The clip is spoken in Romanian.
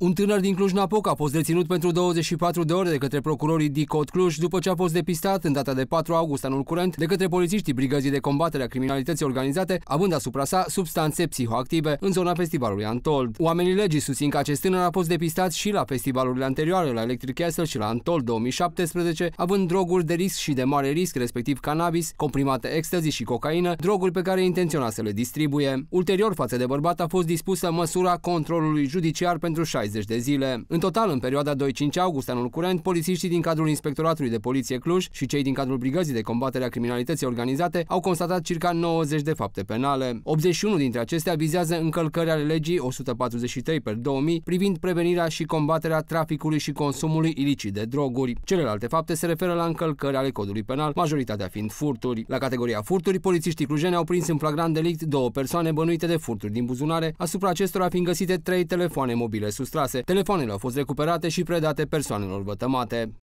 Un tânăr din Cluj-Napoca a fost deținut pentru 24 de ore de către procurorii DICOT Cluj după ce a fost depistat în data de 4 august anul curent de către polițiștii Brigăzii de Combatere a Criminalității Organizate, având asupra sa substanțe psihoactive în zona festivalului Antold. Oamenii legii susțin că acest tânăr a fost depistat și la festivalurile anterioare, la Electric Castle și la Antold 2017, având droguri de risc și de mare risc, respectiv cannabis, comprimate ecstasy și cocaină, droguri pe care intenționa să le distribuie. Ulterior, față de bărbat, a fost dispusă măsura controlului judiciar pentru 60 60 de zile. În total, în perioada 2-5 august anul curent, polițiștii din cadrul Inspectoratului de Poliție Cluj și cei din cadrul Brigăzii de Combatere a Criminalității Organizate au constatat circa 90 de fapte penale. 81 dintre acestea vizează încălcări ale legii 143 per 2000 privind prevenirea și combaterea traficului și consumului ilicit de droguri. Celelalte fapte se referă la încălcări ale codului penal, majoritatea fiind furturi. La categoria furturi, polițiștii clujeni au prins în flagrant delict două persoane bănuite de furturi din buzunare, asupra acestora fiind găsite trei telefoane mobile sustrase clase. Telefoanele au fost recuperate și predate persoanelor vătămate.